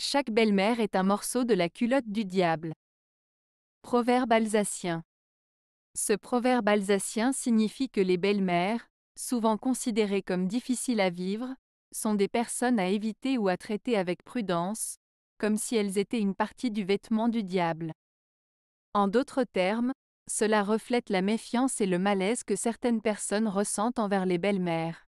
Chaque belle-mère est un morceau de la culotte du diable. Proverbe alsacien. Ce proverbe alsacien signifie que les belles-mères, souvent considérées comme difficiles à vivre, sont des personnes à éviter ou à traiter avec prudence, comme si elles étaient une partie du vêtement du diable. En d'autres termes, cela reflète la méfiance et le malaise que certaines personnes ressentent envers les belles-mères.